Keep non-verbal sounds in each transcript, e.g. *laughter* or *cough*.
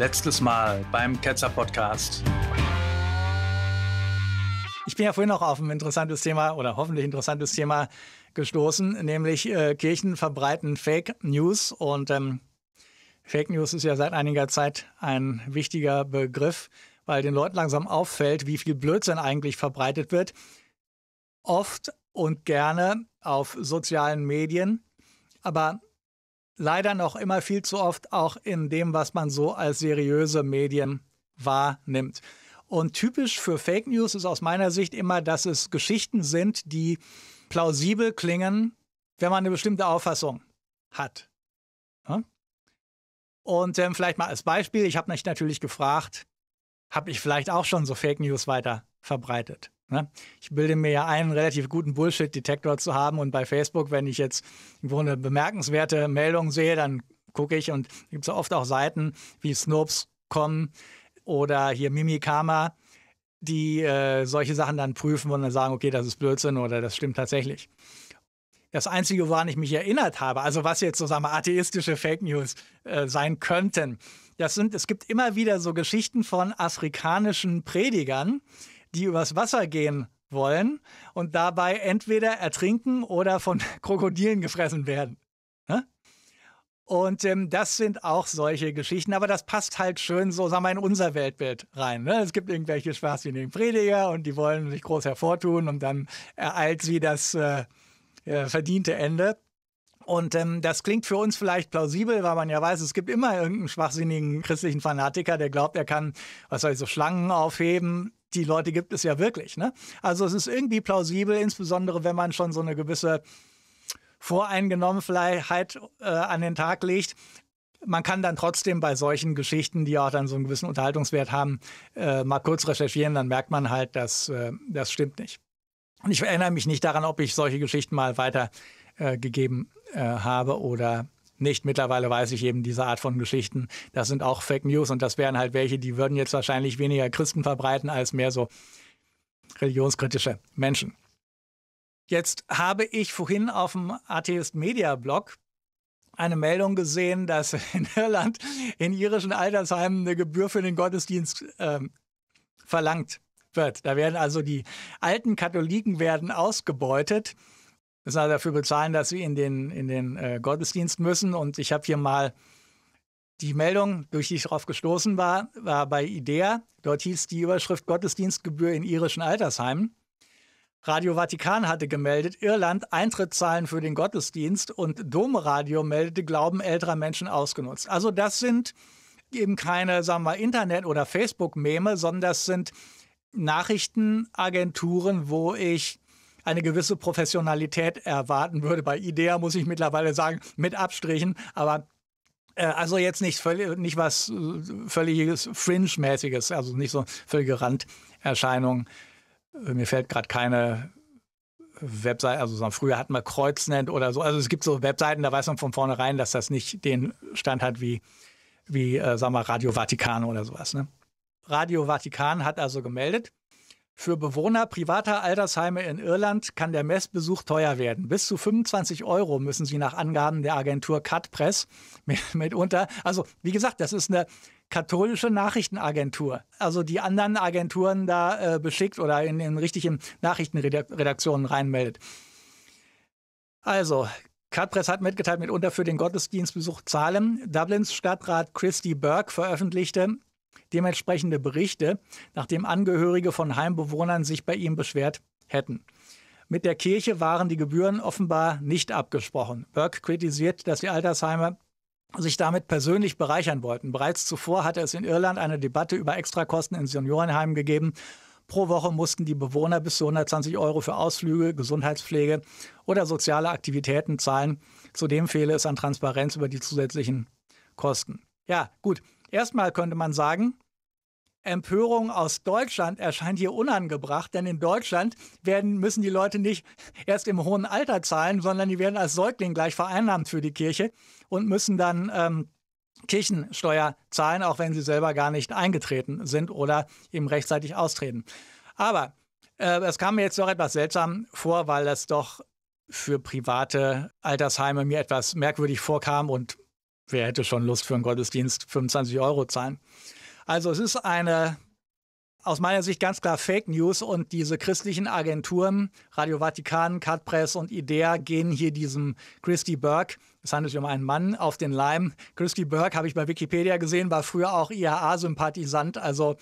letztes Mal beim Ketzer Podcast. Ich bin ja vorhin noch auf ein interessantes Thema oder hoffentlich interessantes Thema gestoßen, nämlich äh, Kirchen verbreiten Fake News. Und ähm, Fake News ist ja seit einiger Zeit ein wichtiger Begriff, weil den Leuten langsam auffällt, wie viel Blödsinn eigentlich verbreitet wird. Oft und gerne auf sozialen Medien, aber leider noch immer viel zu oft auch in dem, was man so als seriöse Medien wahrnimmt. Und typisch für Fake News ist aus meiner Sicht immer, dass es Geschichten sind, die plausibel klingen, wenn man eine bestimmte Auffassung hat. Und ähm, vielleicht mal als Beispiel, ich habe mich natürlich gefragt, habe ich vielleicht auch schon so Fake News weiter verbreitet? Ne? Ich bilde mir ja einen relativ guten Bullshit-Detektor zu haben und bei Facebook, wenn ich jetzt irgendwo eine bemerkenswerte Meldung sehe, dann gucke ich und gibt es ja oft auch Seiten wie Snopes.com oder hier Mimikama, die äh, solche Sachen dann prüfen und dann sagen, okay, das ist Blödsinn oder das stimmt tatsächlich. Das Einzige, woran ich mich erinnert habe, also was jetzt sozusagen atheistische Fake News äh, sein könnten, das sind, es gibt immer wieder so Geschichten von afrikanischen Predigern, die übers Wasser gehen wollen und dabei entweder ertrinken oder von *laughs* Krokodilen gefressen werden. Und ähm, das sind auch solche Geschichten, aber das passt halt schön so, sagen wir, in unser Weltbild rein. Ne? Es gibt irgendwelche schwachsinnigen Prediger und die wollen sich groß hervortun und dann ereilt sie das äh, äh, verdiente Ende. Und ähm, das klingt für uns vielleicht plausibel, weil man ja weiß, es gibt immer irgendeinen schwachsinnigen christlichen Fanatiker, der glaubt, er kann, was soll ich, so Schlangen aufheben die Leute gibt es ja wirklich. Ne? Also es ist irgendwie plausibel, insbesondere wenn man schon so eine gewisse Voreingenommenheit äh, an den Tag legt. Man kann dann trotzdem bei solchen Geschichten, die auch dann so einen gewissen Unterhaltungswert haben, äh, mal kurz recherchieren, dann merkt man halt, dass äh, das stimmt nicht. Und ich erinnere mich nicht daran, ob ich solche Geschichten mal weitergegeben äh, äh, habe oder nicht. Mittlerweile weiß ich eben diese Art von Geschichten. Das sind auch Fake News und das wären halt welche, die würden jetzt wahrscheinlich weniger Christen verbreiten als mehr so religionskritische Menschen. Jetzt habe ich vorhin auf dem Atheist Media Blog eine Meldung gesehen, dass *laughs* in Irland in irischen Altersheimen eine Gebühr für den Gottesdienst äh, verlangt wird. Da werden also die alten Katholiken werden ausgebeutet müssen also dafür bezahlen, dass sie in den, in den äh, Gottesdienst müssen. Und ich habe hier mal die Meldung, durch die ich darauf gestoßen war, war bei IDEA. Dort hieß die Überschrift Gottesdienstgebühr in irischen Altersheimen. Radio Vatikan hatte gemeldet, Irland Eintrittszahlen für den Gottesdienst und Domradio meldete Glauben älterer Menschen ausgenutzt. Also das sind eben keine, sagen wir, Internet- oder Facebook-Meme, sondern das sind Nachrichtenagenturen, wo ich eine gewisse Professionalität erwarten würde. Bei Idea muss ich mittlerweile sagen, mit Abstrichen, aber äh, also jetzt nicht völlig, nicht was äh, völliges Fringe-mäßiges, also nicht so völlige Randerscheinung. Äh, mir fällt gerade keine Webseite, also so, früher hatten wir Kreuznend oder so. Also es gibt so Webseiten, da weiß man von vornherein, dass das nicht den Stand hat wie, wie äh, sagen wir, Radio Vatikan oder sowas. Ne? Radio Vatikan hat also gemeldet, für Bewohner privater Altersheime in Irland kann der Messbesuch teuer werden. Bis zu 25 Euro müssen sie nach Angaben der Agentur CutPress *laughs* mitunter. Also, wie gesagt, das ist eine katholische Nachrichtenagentur. Also die anderen Agenturen da äh, beschickt oder in, den richtigen Nachrichtenredaktionen reinmeldet. Also, Cardpress hat mitgeteilt, mitunter für den Gottesdienstbesuch zahlen. Dublins Stadtrat Christy Burke veröffentlichte Dementsprechende Berichte, nachdem Angehörige von Heimbewohnern sich bei ihm beschwert hätten. Mit der Kirche waren die Gebühren offenbar nicht abgesprochen. Burke kritisiert, dass die Altersheime sich damit persönlich bereichern wollten. Bereits zuvor hatte es in Irland eine Debatte über Extrakosten in Seniorenheimen gegeben. Pro Woche mussten die Bewohner bis zu 120 Euro für Ausflüge, Gesundheitspflege oder soziale Aktivitäten zahlen. Zudem fehle es an Transparenz über die zusätzlichen Kosten. Ja, gut. Erstmal könnte man sagen, Empörung aus Deutschland erscheint hier unangebracht, denn in Deutschland werden, müssen die Leute nicht erst im hohen Alter zahlen, sondern die werden als Säugling gleich vereinnahmt für die Kirche und müssen dann ähm, Kirchensteuer zahlen, auch wenn sie selber gar nicht eingetreten sind oder eben rechtzeitig austreten. Aber äh, es kam mir jetzt doch etwas seltsam vor, weil das doch für private Altersheime mir etwas merkwürdig vorkam und wer hätte schon Lust für einen Gottesdienst 25 Euro zahlen? Also es ist eine aus meiner Sicht ganz klar Fake News und diese christlichen Agenturen, Radio Vatikan, Cardpress und Idea gehen hier diesem Christy Burke, es handelt sich um einen Mann, auf den Leim. Christy Burke habe ich bei Wikipedia gesehen, war früher auch IAA-Sympathisant, also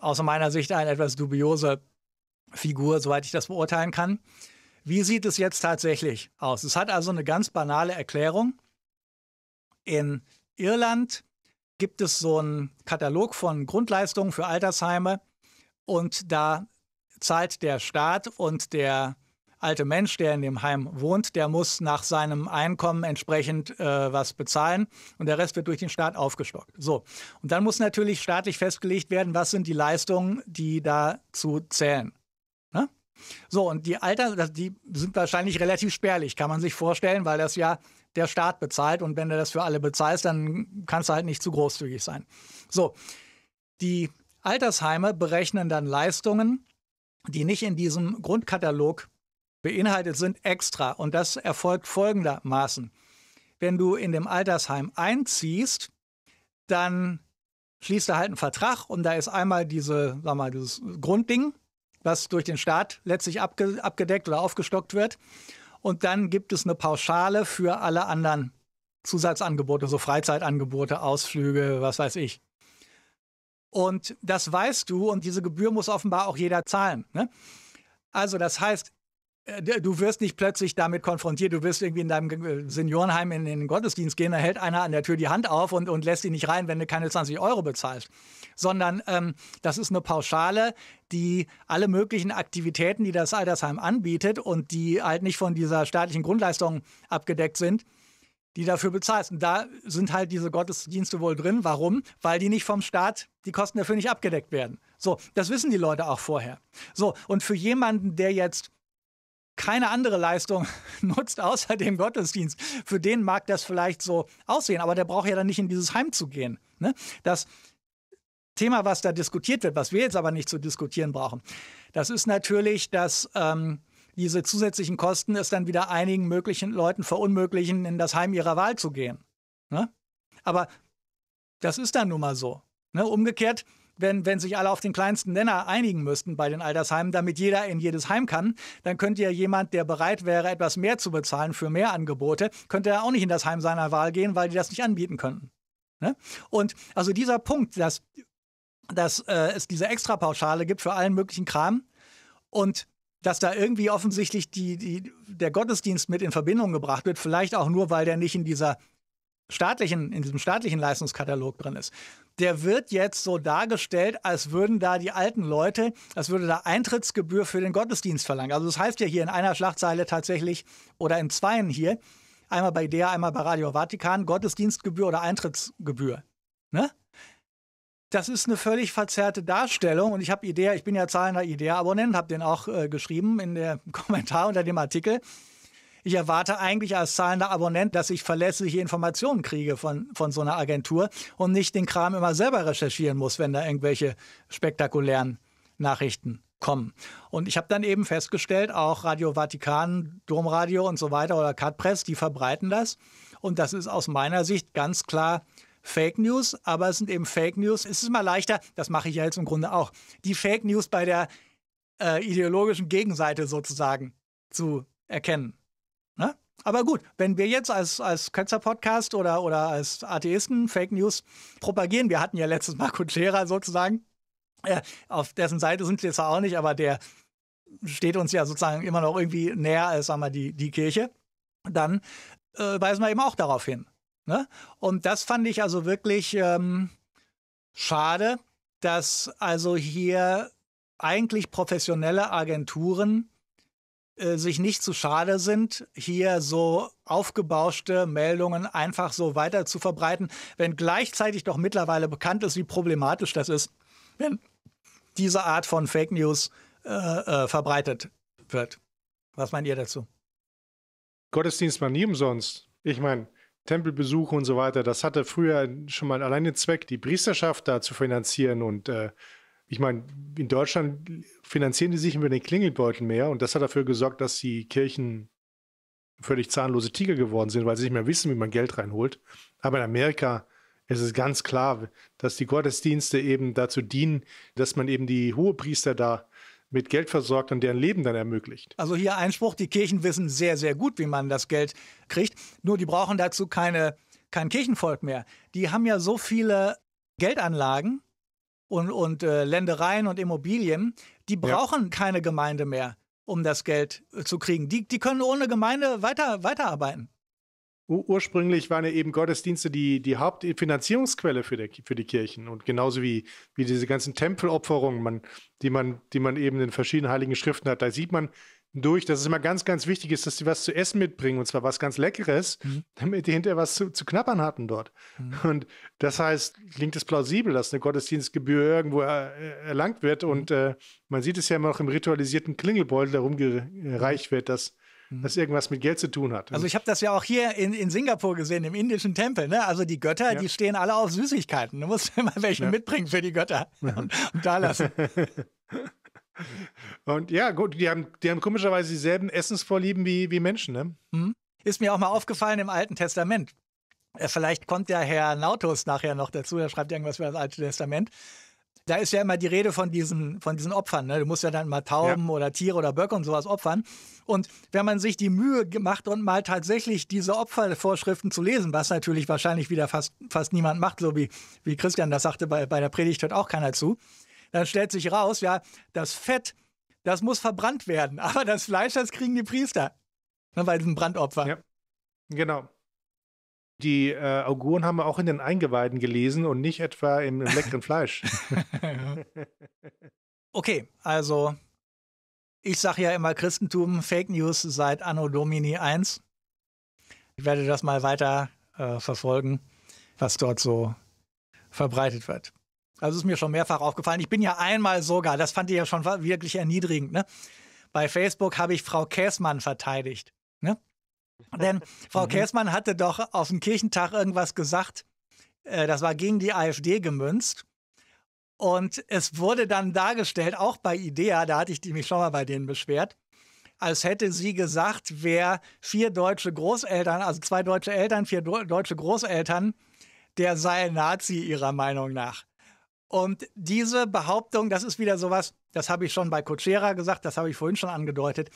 aus meiner Sicht eine etwas dubiose Figur, soweit ich das beurteilen kann. Wie sieht es jetzt tatsächlich aus? Es hat also eine ganz banale Erklärung. In Irland gibt es so einen Katalog von Grundleistungen für Altersheime und da zahlt der Staat und der alte Mensch, der in dem Heim wohnt, der muss nach seinem Einkommen entsprechend äh, was bezahlen und der Rest wird durch den Staat aufgestockt. So. Und dann muss natürlich staatlich festgelegt werden, was sind die Leistungen, die dazu zählen. Ne? So, und die Alter, also die sind wahrscheinlich relativ spärlich, kann man sich vorstellen, weil das ja der Staat bezahlt. Und wenn du das für alle bezahlst, dann kannst du halt nicht zu großzügig sein. So, die Altersheime berechnen dann Leistungen, die nicht in diesem Grundkatalog beinhaltet sind, extra. Und das erfolgt folgendermaßen. Wenn du in dem Altersheim einziehst, dann schließt er halt einen Vertrag und da ist einmal diese, sag mal, dieses Grundding, was durch den Staat letztlich abgedeckt oder aufgestockt wird. Und dann gibt es eine Pauschale für alle anderen Zusatzangebote, so Freizeitangebote, Ausflüge, was weiß ich. Und das weißt du und diese Gebühr muss offenbar auch jeder zahlen. Ne? Also das heißt, äh, du wirst nicht plötzlich damit konfrontiert, du wirst irgendwie in deinem äh, Seniorenheim in den Gottesdienst gehen, da hält einer an der Tür die Hand auf und, und lässt dich nicht rein, wenn du keine 20 Euro bezahlst. Sondern ähm, das ist eine Pauschale, die alle möglichen Aktivitäten, die das Altersheim anbietet und die halt nicht von dieser staatlichen Grundleistung abgedeckt sind, die dafür bezahlst. Und da sind halt diese Gottesdienste wohl drin. Warum? Weil die nicht vom Staat, die Kosten dafür nicht abgedeckt werden. So, das wissen die Leute auch vorher. So, und für jemanden, der jetzt keine andere Leistung *laughs* nutzt außer dem Gottesdienst. Für den mag das vielleicht so aussehen, aber der braucht ja dann nicht in dieses Heim zu gehen. Ne? Das Thema, was da diskutiert wird, was wir jetzt aber nicht zu diskutieren brauchen, das ist natürlich, dass ähm, diese zusätzlichen Kosten es dann wieder einigen möglichen Leuten verunmöglichen, in das Heim ihrer Wahl zu gehen. Ne? Aber das ist dann nun mal so. Ne? Umgekehrt wenn, wenn sich alle auf den kleinsten Nenner einigen müssten bei den Altersheimen, damit jeder in jedes Heim kann, dann könnte ja jemand, der bereit wäre, etwas mehr zu bezahlen für mehr Angebote, könnte ja auch nicht in das Heim seiner Wahl gehen, weil die das nicht anbieten könnten. Ne? Und also dieser Punkt, dass, dass äh, es diese Extrapauschale gibt für allen möglichen Kram und dass da irgendwie offensichtlich die, die, der Gottesdienst mit in Verbindung gebracht wird, vielleicht auch nur, weil der nicht in dieser staatlichen, in diesem staatlichen Leistungskatalog drin ist, der wird jetzt so dargestellt, als würden da die alten Leute, als würde da Eintrittsgebühr für den Gottesdienst verlangen. Also das heißt ja hier in einer Schlagzeile tatsächlich oder in zweien hier, einmal bei der, einmal bei Radio Vatikan, Gottesdienstgebühr oder Eintrittsgebühr. Ne? Das ist eine völlig verzerrte Darstellung und ich habe Idea, ich bin ja zahlender Idea-Abonnent, habe den auch äh, geschrieben in der *laughs* Kommentar unter dem Artikel. Ich erwarte eigentlich als zahlender Abonnent, dass ich verlässliche Informationen kriege von, von so einer Agentur und nicht den Kram immer selber recherchieren muss, wenn da irgendwelche spektakulären Nachrichten kommen. Und ich habe dann eben festgestellt, auch Radio Vatikan, Domradio und so weiter oder Cut Press, die verbreiten das. Und das ist aus meiner Sicht ganz klar Fake News, aber es sind eben Fake News. Es ist immer leichter, das mache ich ja jetzt im Grunde auch, die Fake News bei der äh, ideologischen Gegenseite sozusagen zu erkennen. Aber gut, wenn wir jetzt als, als Ketzer-Podcast oder, oder als Atheisten Fake News propagieren, wir hatten ja letztes Mal *laughs* Kutschera sozusagen, äh, auf dessen Seite sind wir zwar auch nicht, aber der steht uns ja sozusagen immer noch irgendwie näher als, sagen wir, die, die Kirche, dann äh, weisen wir eben auch darauf hin. Ne? Und das fand ich also wirklich ähm, schade, dass also hier eigentlich professionelle Agenturen äh, sich nicht zu schade sind, hier so aufgebauschte Meldungen einfach so weiter zu verbreiten, wenn gleichzeitig doch mittlerweile bekannt ist, wie problematisch das ist, wenn diese Art von Fake News äh, äh, verbreitet wird. Was meint ihr dazu? Gottesdienst war nie umsonst. Ich meine, Tempelbesuche und so weiter, das hatte früher schon mal alleine Zweck, die Priesterschaft da zu finanzieren und äh, ich meine, in Deutschland finanzieren die sich über den Klingelbeutel mehr und das hat dafür gesorgt, dass die Kirchen völlig zahnlose Tiger geworden sind, weil sie nicht mehr wissen, wie man Geld reinholt. Aber in Amerika ist es ganz klar, dass die Gottesdienste eben dazu dienen, dass man eben die Hohepriester da mit Geld versorgt und deren Leben dann ermöglicht. Also hier Einspruch, die Kirchen wissen sehr, sehr gut, wie man das Geld kriegt. Nur die brauchen dazu keine, kein Kirchenvolk mehr. Die haben ja so viele Geldanlagen, und, und äh, Ländereien und Immobilien, die brauchen ja. keine Gemeinde mehr, um das Geld äh, zu kriegen. Die, die können ohne Gemeinde weiter, weiterarbeiten. Ursprünglich waren ja eben Gottesdienste die, die Hauptfinanzierungsquelle für, der, für die Kirchen und genauso wie, wie diese ganzen Tempelopferungen, man, die, man, die man eben in verschiedenen heiligen Schriften hat. Da sieht man, durch, dass es immer ganz, ganz wichtig ist, dass die was zu essen mitbringen und zwar was ganz Leckeres, mhm. damit die hinterher was zu, zu knappern hatten dort. Mhm. Und das heißt, klingt es plausibel, dass eine Gottesdienstgebühr irgendwo er, äh, erlangt wird mhm. und äh, man sieht es ja immer noch im ritualisierten Klingelbeutel, der rumgereicht mhm. wird, dass mhm. das irgendwas mit Geld zu tun hat. Also ich habe das ja auch hier in, in Singapur gesehen, im indischen Tempel. Ne? Also die Götter, ja. die stehen alle auf Süßigkeiten. Du musst *laughs* immer welche ja. mitbringen für die Götter und, und da lassen. *laughs* Und ja, gut, die haben, die haben komischerweise dieselben Essensvorlieben wie, wie Menschen, ne? Mhm. Ist mir auch mal aufgefallen im Alten Testament. Äh, vielleicht kommt ja Herr Nautus nachher noch dazu, der schreibt irgendwas über das Alte Testament. Da ist ja immer die Rede von diesen, von diesen Opfern. Ne? Du musst ja dann mal Tauben ja. oder Tiere oder Böcke und sowas opfern. Und wenn man sich die Mühe gemacht und mal tatsächlich diese Opfervorschriften zu lesen, was natürlich wahrscheinlich wieder fast, fast niemand macht, so wie, wie Christian das sagte, bei, bei der Predigt hört auch keiner zu, dann stellt sich raus, ja, das Fett, das muss verbrannt werden. *laughs* Aber das Fleisch, das kriegen die Priester. Ne, bei diesem Brandopfer. Ja. Genau. Die äh, Auguren haben wir auch in den Eingeweiden gelesen und nicht etwa im, im leckeren Fleisch. *laughs* *laughs* okay, also ich sage ja immer Christentum, Fake News seit Anno Domini 1. Ich werde das mal weiter äh, verfolgen, was dort so verbreitet wird. Also ist mir schon mehrfach aufgefallen. Ich bin ja einmal sogar, das fand ich ja schon wirklich erniedrigend, ne? Bei Facebook habe ich Frau Käßmann verteidigt. Ne? Denn *laughs* Frau mhm. Käßmann hatte doch auf dem Kirchentag irgendwas gesagt, äh, das war gegen die AfD gemünzt. Und es wurde dann dargestellt, auch bei IDEA, da hatte ich die mich schon mal bei denen beschwert, als hätte sie gesagt, wer vier deutsche Großeltern, also zwei deutsche Eltern, vier deutsche Großeltern, der sei Nazi ihrer Meinung nach. Und diese Behauptung, das ist wieder sowas, das habe ich schon bei Cochera gesagt, das habe ich vorhin schon angedeutet.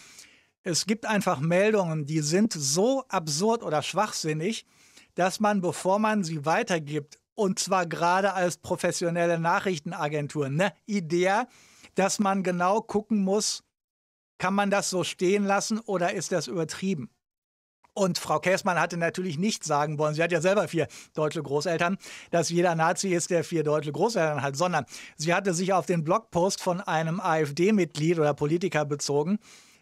Es gibt einfach Meldungen, die sind so absurd oder schwachsinnig, dass man, bevor man sie weitergibt, und zwar gerade als professionelle Nachrichtenagentur, ne, Idee, dass man genau gucken muss, kann man das so stehen lassen oder ist das übertrieben? Und Frau Käßmann hatte natürlich nicht sagen wollen, sie hat ja selber vier deutsche Großeltern, dass jeder Nazi ist, der vier deutsche Großeltern hat, sondern sie hatte sich auf den Blogpost von einem AfD-Mitglied oder Politiker bezogen,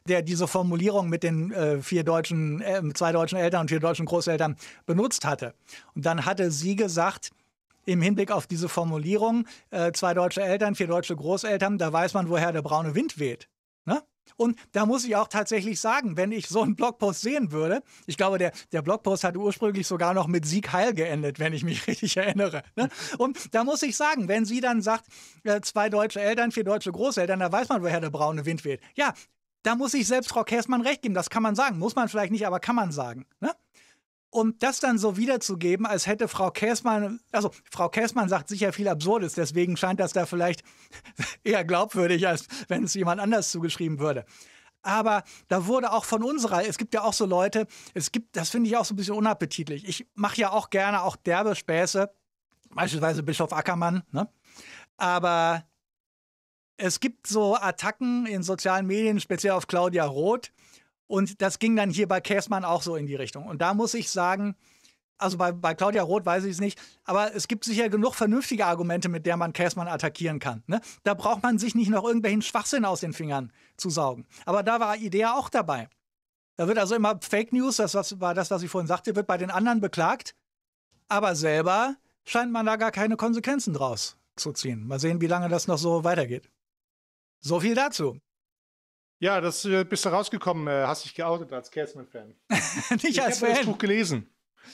der diese Formulierung mit den äh, vier deutschen, äh, zwei deutschen Eltern und vier deutschen Großeltern benutzt hatte. Und dann hatte sie gesagt, im Hinblick auf diese Formulierung, äh, zwei deutsche Eltern, vier deutsche Großeltern, da weiß man, woher der braune Wind weht. Ne? Und da muss ich auch tatsächlich sagen, wenn ich so einen Blogpost sehen würde, ich glaube, der, der Blogpost hat ursprünglich sogar noch mit Sieg Heil geendet, wenn ich mich *laughs* richtig erinnere. Ne? Und da muss ich sagen, wenn sie dann sagt, äh, zwei deutsche Eltern, vier deutsche Großeltern, da weiß man, woher der braune Wind weht. Ja, da muss ich selbst Frau Käßmann recht geben, das kann man sagen. Muss man vielleicht nicht, aber kann man sagen. Ne? um das dann so wiederzugeben, als hätte Frau Käßmann, also Frau Käßmann sagt sicher viel Absurdes, deswegen scheint das da vielleicht *laughs* eher glaubwürdig, als wenn es jemand anders zugeschrieben würde. Aber da wurde auch von unserer, es gibt ja auch so Leute, es gibt, das finde ich auch so ein bisschen unappetitlich. Ich mache ja auch gerne auch derbe Späße, beispielsweise Bischof Ackermann, ne? Aber es gibt so Attacken in sozialen Medien, speziell auf Claudia Roth, und das ging dann hier bei Käßmann auch so in die Richtung. Und da muss ich sagen, also bei, bei Claudia Roth weiß ich es nicht, aber es gibt sicher genug vernünftige Argumente, mit der man Käßmann attackieren kann. Ne? Da braucht man sich nicht noch irgendwelchen Schwachsinn aus den Fingern zu saugen. Aber da war Idea auch dabei. Da wird also immer Fake News, das was, war das, was ich vorhin sagte, wird bei den anderen beklagt, aber selber scheint man da gar keine Konsequenzen draus zu ziehen. Mal sehen, wie lange das noch so weitergeht. So viel dazu. Ja, das äh, bist du rausgekommen, äh, hast dich geoutet als Cashman-Fan. *laughs* Nicht ich als Fan. Ich habe das Buch gelesen.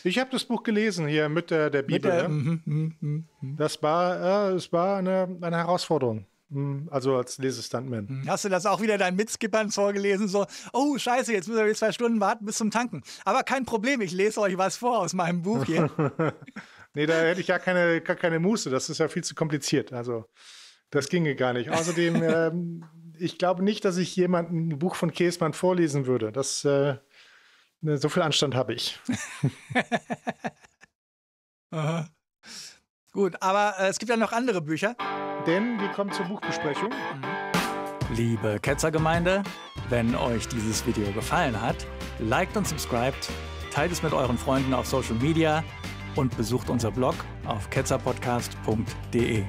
Ich habe das Buch gelesen hier mit äh, der Bibel. Mit der, ne? mm, mm, mm, das war, äh, es war eine, eine Herausforderung. Hm, also als Lesestandman. Mhm. Hast du das auch wieder deinen Mitskippern vorgelesen? So, oh scheiße, jetzt müssen wir zwei Stunden warten bis zum Tanken. Aber kein Problem, ich lese euch was vor aus meinem Buch hier. *laughs* nee, da hätte ich ja keine, gar keine Muße. Das ist ja viel zu kompliziert. Also das ginge gar nicht. Außerdem *laughs* ähm, ich glaube nicht, dass ich jemandem ein Buch von Käsmann vorlesen würde. Das, äh, ne, so viel Anstand habe ich. *laughs* Gut, aber äh, es gibt ja noch andere Bücher. Denn wir kommen zur Buchbesprechung. Mhm. Liebe Ketzergemeinde, wenn euch dieses Video gefallen hat, liked und subscribed, teilt es mit euren Freunden auf Social Media und besucht unser Blog auf ketzerpodcast.de.